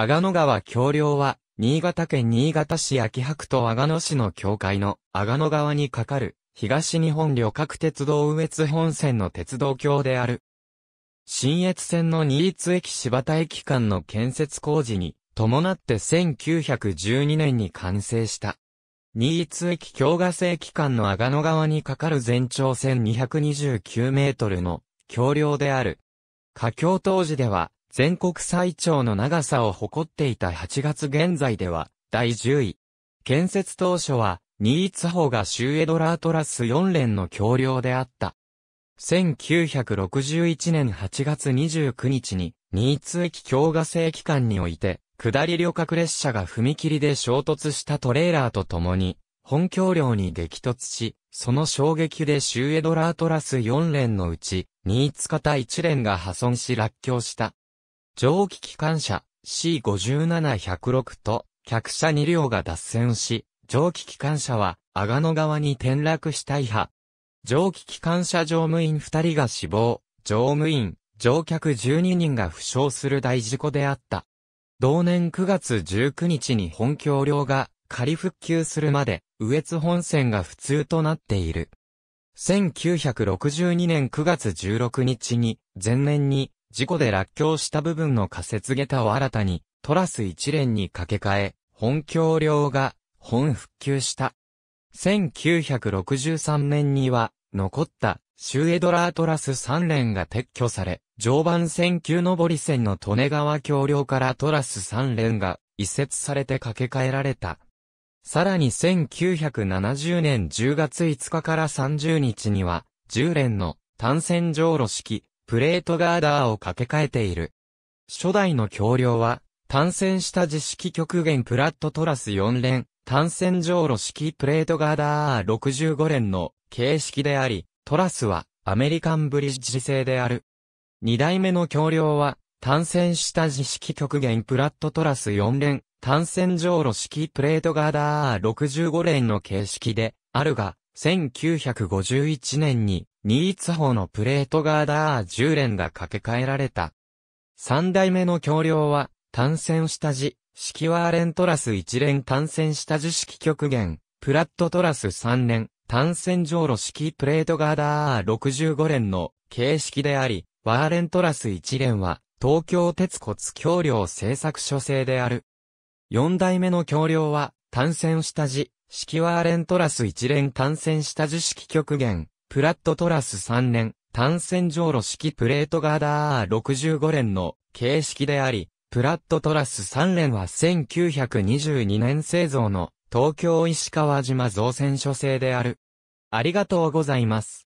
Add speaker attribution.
Speaker 1: 阿賀野川橋梁は、新潟県新潟市秋白と阿賀野市の境界の阿賀野川に架かる、東日本旅客鉄道羽越本線の鉄道橋である。新越線の新越駅柴田駅間の建設工事に、伴って1912年に完成した。新津駅京河正期間の阿賀野川に架かる全長1229メートルの橋梁である。架橋当時では、全国最長の長さを誇っていた8月現在では、第10位。建設当初は、ニーツホが州エドラートラス4連の橋梁であった。1961年8月29日に、ニーツ駅強化性機間において、下り旅客列車が踏切で衝突したトレーラーと共に、本橋梁に激突し、その衝撃で州エドラートラス4連のうち、ニーツ型1連が破損し落橋した。蒸気機関車 C57106 と客車2両が脱線し、蒸気機関車は阿賀野川に転落したい破。蒸気機関車乗務員2人が死亡、乗務員、乗客12人が負傷する大事故であった。同年9月19日に本橋梁が仮復旧するまで、上越本線が普通となっている。1962年9月16日に、前年に、事故で落橋した部分の仮設下駄を新たにトラス一連に掛け替え、本橋梁が本復旧した。1963年には残ったシュエドラートラス3連が撤去され、常磐線急上り線の利根川橋梁からトラス3連が移設されて掛け替えられた。さらに1970年10月5日から30日には、10連の単線上路式、プレートガーダーを掛け替えている。初代の橋梁は、単線下自式極限プラットトラス4連、単線上路式プレートガーダー6 5連の形式であり、トラスはアメリカンブリッジ製である。2代目の橋梁は、単線下自式極限プラットトラス4連、単線上路式プレートガーダー6 5連の形式であるが、1951年にニーツ法のプレートガーダー10連が掛け替えられた。三代目の橋梁は、単線下地、式ワーレントラス一連単線下地式極限、プラットトラス3連、単線上路式プレートガーダー65連の形式であり、ワーレントラス一連は、東京鉄骨橋梁製作所製である。四代目の橋梁は、単線下地、式はアレントラス1連単線下樹式極限、プラットトラス3連、単線上路式プレートガーダー65連の形式であり、プラットトラス3連は1922年製造の東京石川島造船所製である。ありがとうございます。